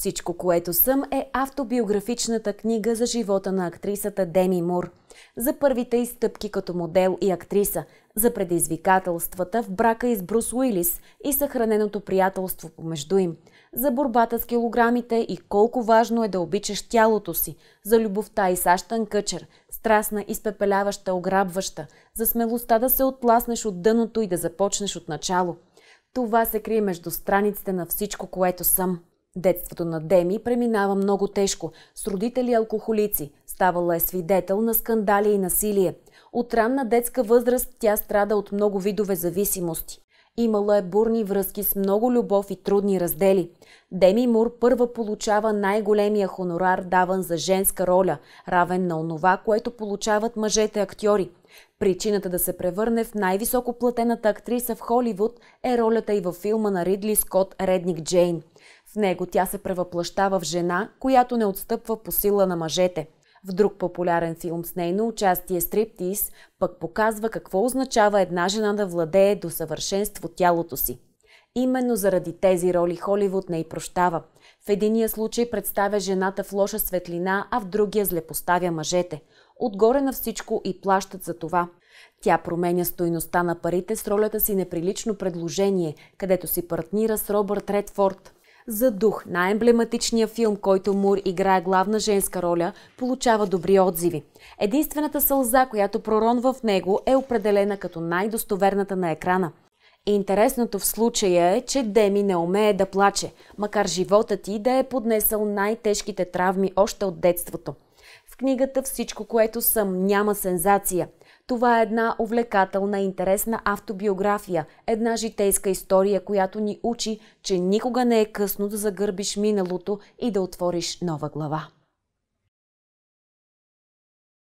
Всичко, което съм е автобиографичната книга за живота на актрисата Деми Мур. За първите изтъпки като модел и актриса, за предизвикателствата в брака и с Брус Уилис и съхраненото приятелство помежду им, за борбата с килограмите и колко важно е да обичаш тялото си, за любовта и Сащан Къчер, страстна, изпепеляваща, ограбваща, за смелостта да се отласнеш от дъното и да започнеш от начало. Това се крие между страниците на всичко, което съм. Детството на Деми преминава много тежко. С родители алкохолици. Ставала е свидетел на скандали и насилие. От ранна детска възраст тя страда от много видове зависимости. Имала е бурни връзки с много любов и трудни раздели. Деми Мур първа получава най-големия хонорар, даван за женска роля, равен на онова, което получават мъжете актьори. Причината да се превърне в най-високо платената актриса в Холивуд е ролята и във филма на Ридли Скот «Редник Джейн». В него тя се превъплащава в жена, която не отстъпва по сила на мъжете. В друг популярен филм с нейно участие Стриптиз пък показва какво означава една жена да владее до съвършенство тялото си. Именно заради тези роли Холивуд не й прощава. В единия случай представя жената в лоша светлина, а в другия злепоставя мъжете. Отгоре на всичко и плащат за това. Тя променя стойността на парите с ролята си неприлично предложение, където си партнира с Робърт Редфорд – за дух, най-емблематичния филм, който Мур играе главна женска роля, получава добри отзиви. Единствената сълза, която проронва в него, е определена като най-достоверната на екрана. Интересното в случая е, че Деми не умее да плаче, макар живота ти да е поднесъл най-тежките травми още от детството. В книгата всичко, което съм, няма сензация – това е една увлекателна, интересна автобиография, една житейска история, която ни учи, че никога не е късно да загърбиш миналото и да отвориш нова глава.